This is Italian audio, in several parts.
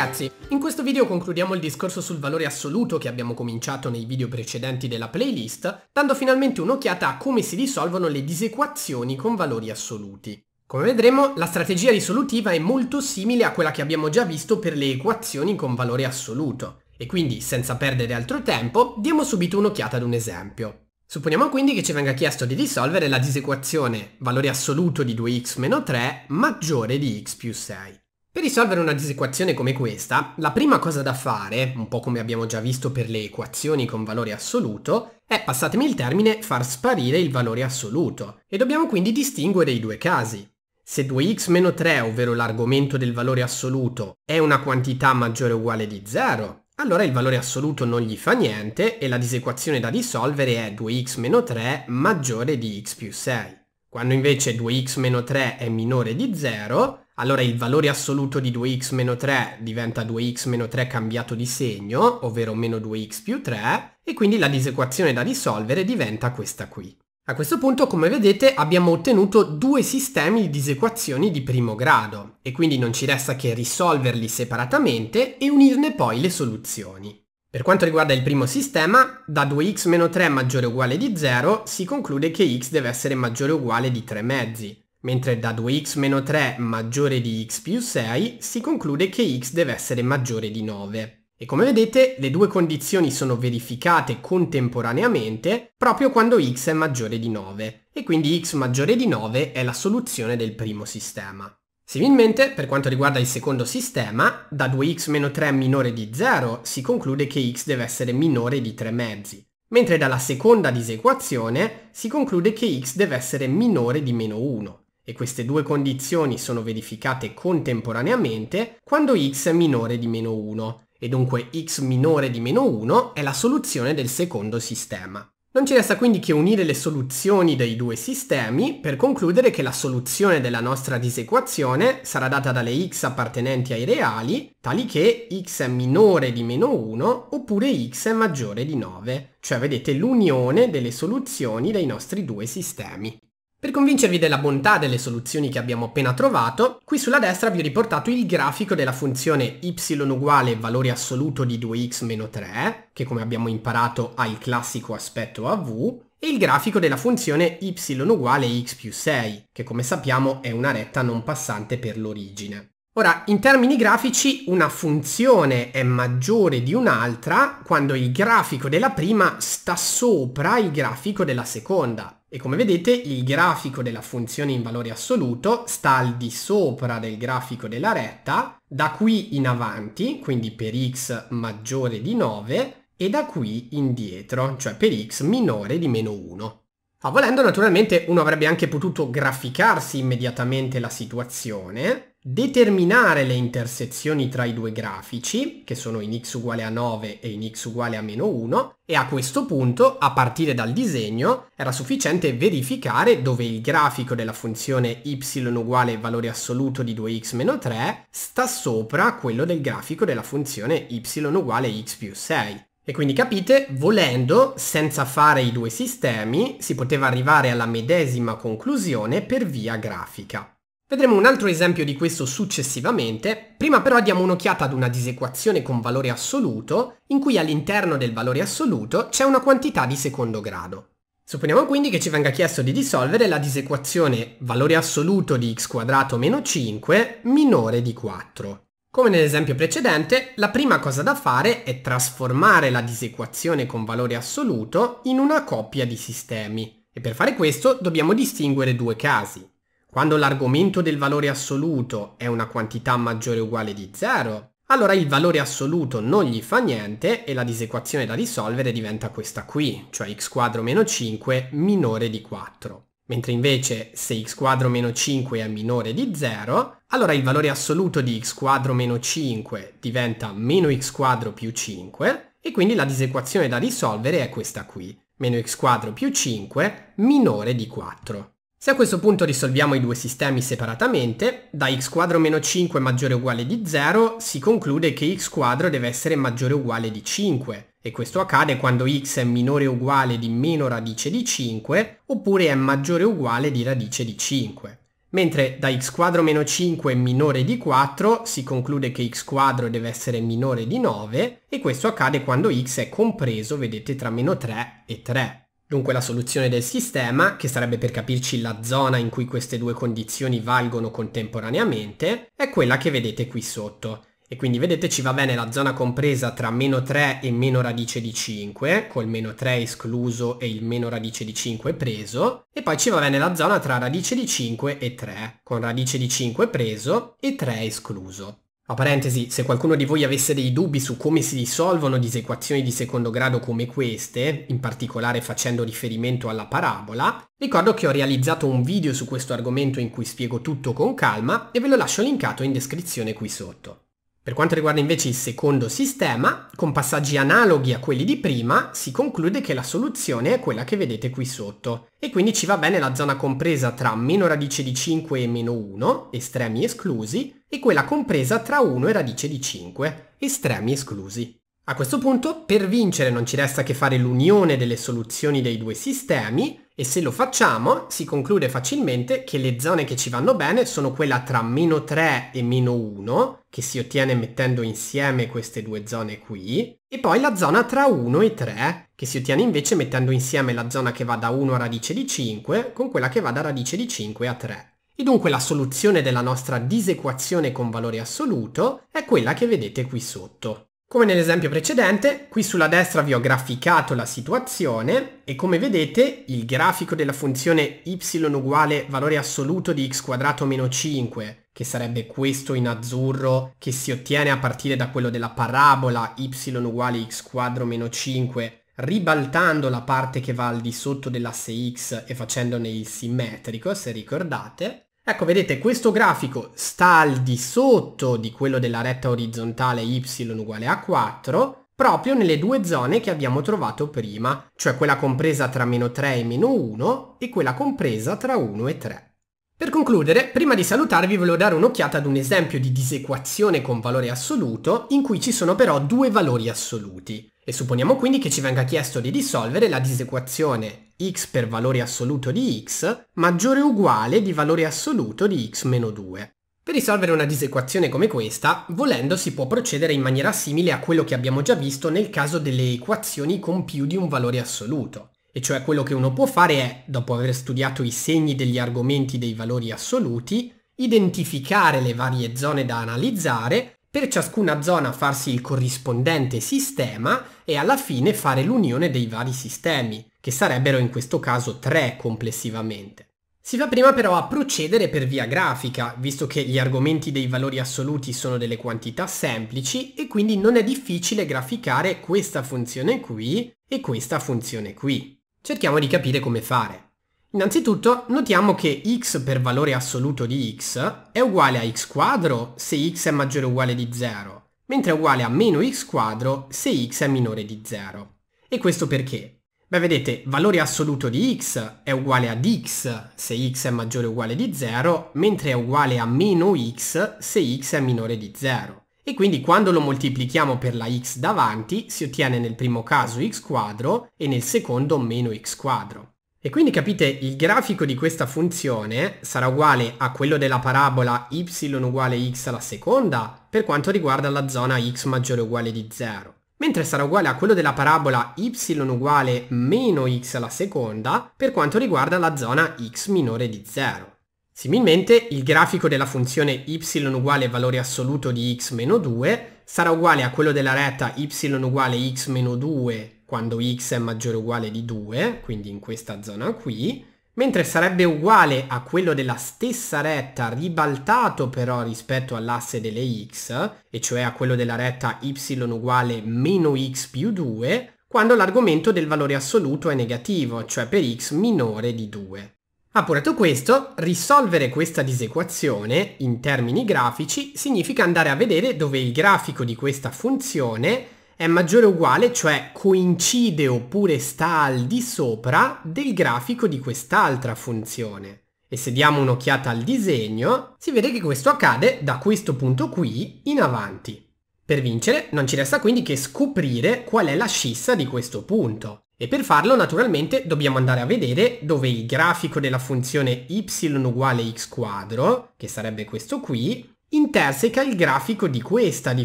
ragazzi, in questo video concludiamo il discorso sul valore assoluto che abbiamo cominciato nei video precedenti della playlist, dando finalmente un'occhiata a come si risolvono le disequazioni con valori assoluti. Come vedremo, la strategia risolutiva è molto simile a quella che abbiamo già visto per le equazioni con valore assoluto, e quindi, senza perdere altro tempo, diamo subito un'occhiata ad un esempio. Supponiamo quindi che ci venga chiesto di risolvere la disequazione valore assoluto di 2x-3 maggiore di x più 6. Per risolvere una disequazione come questa, la prima cosa da fare, un po' come abbiamo già visto per le equazioni con valore assoluto, è, passatemi il termine, far sparire il valore assoluto, e dobbiamo quindi distinguere i due casi. Se 2x-3, ovvero l'argomento del valore assoluto, è una quantità maggiore o uguale di 0, allora il valore assoluto non gli fa niente e la disequazione da risolvere è 2x-3 maggiore di x più 6. Quando invece 2x-3 è minore di 0, allora il valore assoluto di 2x meno 3 diventa 2x meno 3 cambiato di segno, ovvero meno 2x più 3, e quindi la disequazione da risolvere diventa questa qui. A questo punto, come vedete, abbiamo ottenuto due sistemi di disequazioni di primo grado, e quindi non ci resta che risolverli separatamente e unirne poi le soluzioni. Per quanto riguarda il primo sistema, da 2x meno 3 maggiore o uguale di 0 si conclude che x deve essere maggiore o uguale di 3 mezzi, Mentre da 2x-3 maggiore di x più 6 si conclude che x deve essere maggiore di 9. E come vedete le due condizioni sono verificate contemporaneamente proprio quando x è maggiore di 9 e quindi x maggiore di 9 è la soluzione del primo sistema. Similmente, per quanto riguarda il secondo sistema, da 2x-3 minore di 0 si conclude che x deve essere minore di 3 mezzi, mentre dalla seconda disequazione si conclude che x deve essere minore di meno 1 e queste due condizioni sono verificate contemporaneamente quando x è minore di meno 1 e dunque x minore di meno 1 è la soluzione del secondo sistema. Non ci resta quindi che unire le soluzioni dei due sistemi per concludere che la soluzione della nostra disequazione sarà data dalle x appartenenti ai reali, tali che x è minore di meno 1 oppure x è maggiore di 9, cioè vedete l'unione delle soluzioni dei nostri due sistemi. Per convincervi della bontà delle soluzioni che abbiamo appena trovato, qui sulla destra vi ho riportato il grafico della funzione y uguale valore assoluto di 2x meno 3, che come abbiamo imparato ha il classico aspetto a v, e il grafico della funzione y uguale x più 6, che come sappiamo è una retta non passante per l'origine. Ora, in termini grafici, una funzione è maggiore di un'altra quando il grafico della prima sta sopra il grafico della seconda, e come vedete il grafico della funzione in valore assoluto sta al di sopra del grafico della retta, da qui in avanti, quindi per x maggiore di 9, e da qui indietro, cioè per x minore di meno 1. Ma volendo naturalmente uno avrebbe anche potuto graficarsi immediatamente la situazione, determinare le intersezioni tra i due grafici, che sono in x uguale a 9 e in x uguale a meno 1, e a questo punto, a partire dal disegno, era sufficiente verificare dove il grafico della funzione y uguale valore assoluto di 2x meno 3 sta sopra quello del grafico della funzione y uguale x più 6. E quindi capite, volendo, senza fare i due sistemi, si poteva arrivare alla medesima conclusione per via grafica. Vedremo un altro esempio di questo successivamente, prima però diamo un'occhiata ad una disequazione con valore assoluto, in cui all'interno del valore assoluto c'è una quantità di secondo grado. Supponiamo quindi che ci venga chiesto di dissolvere la disequazione valore assoluto di x quadrato meno 5 minore di 4. Come nell'esempio precedente, la prima cosa da fare è trasformare la disequazione con valore assoluto in una coppia di sistemi. E per fare questo dobbiamo distinguere due casi. Quando l'argomento del valore assoluto è una quantità maggiore o uguale di 0, allora il valore assoluto non gli fa niente e la disequazione da risolvere diventa questa qui, cioè x quadro meno 5 minore di 4 mentre invece se x quadro meno 5 è minore di 0, allora il valore assoluto di x quadro meno 5 diventa meno x quadro più 5 e quindi la disequazione da risolvere è questa qui, meno x quadro più 5 minore di 4. Se a questo punto risolviamo i due sistemi separatamente, da x quadro meno 5 maggiore o uguale di 0 si conclude che x quadro deve essere maggiore o uguale di 5, e questo accade quando x è minore o uguale di meno radice di 5 oppure è maggiore o uguale di radice di 5. Mentre da x quadro meno 5 è minore di 4 si conclude che x quadro deve essere minore di 9 e questo accade quando x è compreso, vedete, tra meno 3 e 3. Dunque la soluzione del sistema, che sarebbe per capirci la zona in cui queste due condizioni valgono contemporaneamente, è quella che vedete qui sotto, e quindi vedete ci va bene la zona compresa tra meno 3 e meno radice di 5, col meno 3 escluso e il meno radice di 5 preso, e poi ci va bene la zona tra radice di 5 e 3, con radice di 5 preso e 3 escluso. A parentesi, se qualcuno di voi avesse dei dubbi su come si risolvono disequazioni di secondo grado come queste, in particolare facendo riferimento alla parabola, ricordo che ho realizzato un video su questo argomento in cui spiego tutto con calma e ve lo lascio linkato in descrizione qui sotto. Per quanto riguarda invece il secondo sistema, con passaggi analoghi a quelli di prima, si conclude che la soluzione è quella che vedete qui sotto. E quindi ci va bene la zona compresa tra meno radice di 5 e meno 1, estremi esclusi, e quella compresa tra 1 e radice di 5, estremi esclusi. A questo punto, per vincere non ci resta che fare l'unione delle soluzioni dei due sistemi e se lo facciamo si conclude facilmente che le zone che ci vanno bene sono quella tra meno 3 e meno 1, che si ottiene mettendo insieme queste due zone qui, e poi la zona tra 1 e 3, che si ottiene invece mettendo insieme la zona che va da 1 a radice di 5 con quella che va da radice di 5 a 3. E dunque la soluzione della nostra disequazione con valore assoluto è quella che vedete qui sotto. Come nell'esempio precedente, qui sulla destra vi ho graficato la situazione e come vedete il grafico della funzione y uguale valore assoluto di x quadrato meno 5, che sarebbe questo in azzurro che si ottiene a partire da quello della parabola y uguale x quadro meno 5, ribaltando la parte che va al di sotto dell'asse x e facendone il simmetrico, se ricordate, Ecco, vedete, questo grafico sta al di sotto di quello della retta orizzontale y uguale a 4, proprio nelle due zone che abbiamo trovato prima, cioè quella compresa tra meno 3 e meno 1 e quella compresa tra 1 e 3. Per concludere, prima di salutarvi volevo dare un'occhiata ad un esempio di disequazione con valore assoluto in cui ci sono però due valori assoluti. E supponiamo quindi che ci venga chiesto di dissolvere la disequazione x per valore assoluto di x maggiore o uguale di valore assoluto di x meno 2. Per risolvere una disequazione come questa, volendo si può procedere in maniera simile a quello che abbiamo già visto nel caso delle equazioni con più di un valore assoluto. E cioè quello che uno può fare è, dopo aver studiato i segni degli argomenti dei valori assoluti, identificare le varie zone da analizzare, per ciascuna zona farsi il corrispondente sistema e alla fine fare l'unione dei vari sistemi che sarebbero in questo caso 3 complessivamente. Si va prima però a procedere per via grafica, visto che gli argomenti dei valori assoluti sono delle quantità semplici e quindi non è difficile graficare questa funzione qui e questa funzione qui. Cerchiamo di capire come fare. Innanzitutto notiamo che x per valore assoluto di x è uguale a x quadro se x è maggiore o uguale di 0, mentre è uguale a meno x quadro se x è minore di 0. E questo perché? Beh, vedete, valore assoluto di x è uguale ad x se x è maggiore o uguale di 0, mentre è uguale a meno x se x è minore di 0. E quindi quando lo moltiplichiamo per la x davanti, si ottiene nel primo caso x quadro e nel secondo meno x quadro. E quindi capite, il grafico di questa funzione sarà uguale a quello della parabola y uguale x alla seconda per quanto riguarda la zona x maggiore o uguale di 0 mentre sarà uguale a quello della parabola y uguale meno x alla seconda per quanto riguarda la zona x minore di 0. Similmente il grafico della funzione y uguale valore assoluto di x meno 2 sarà uguale a quello della retta y uguale x meno 2 quando x è maggiore o uguale di 2, quindi in questa zona qui, mentre sarebbe uguale a quello della stessa retta ribaltato però rispetto all'asse delle x, e cioè a quello della retta y uguale meno x più 2, quando l'argomento del valore assoluto è negativo, cioè per x minore di 2. Appurato questo, risolvere questa disequazione in termini grafici significa andare a vedere dove il grafico di questa funzione è maggiore o uguale, cioè coincide oppure sta al di sopra del grafico di quest'altra funzione. E se diamo un'occhiata al disegno, si vede che questo accade da questo punto qui in avanti. Per vincere non ci resta quindi che scoprire qual è la scissa di questo punto. E per farlo naturalmente dobbiamo andare a vedere dove il grafico della funzione y uguale x quadro, che sarebbe questo qui, interseca il grafico di questa di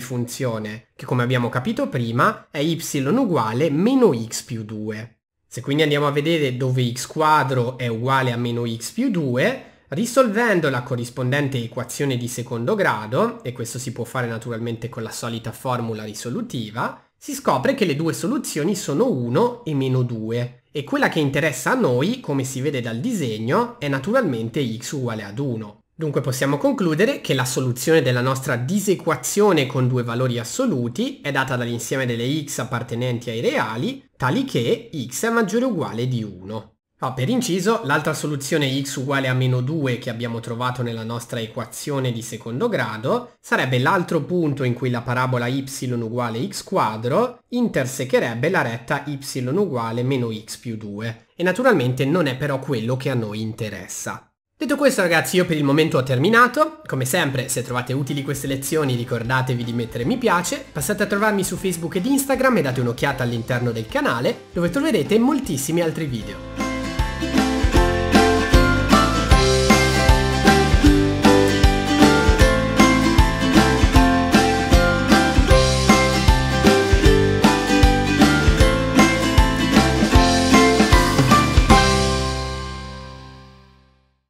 funzione, che come abbiamo capito prima è y uguale meno x più 2. Se quindi andiamo a vedere dove x quadro è uguale a meno x più 2, risolvendo la corrispondente equazione di secondo grado, e questo si può fare naturalmente con la solita formula risolutiva, si scopre che le due soluzioni sono 1 e meno 2, e quella che interessa a noi, come si vede dal disegno, è naturalmente x uguale ad 1. Dunque possiamo concludere che la soluzione della nostra disequazione con due valori assoluti è data dall'insieme delle x appartenenti ai reali, tali che x è maggiore o uguale di 1. Ah, per inciso, l'altra soluzione x uguale a meno 2 che abbiamo trovato nella nostra equazione di secondo grado sarebbe l'altro punto in cui la parabola y uguale x quadro intersecherebbe la retta y uguale meno x più 2. E naturalmente non è però quello che a noi interessa. Detto questo ragazzi io per il momento ho terminato, come sempre se trovate utili queste lezioni ricordatevi di mettere mi piace, passate a trovarmi su Facebook ed Instagram e date un'occhiata all'interno del canale dove troverete moltissimi altri video.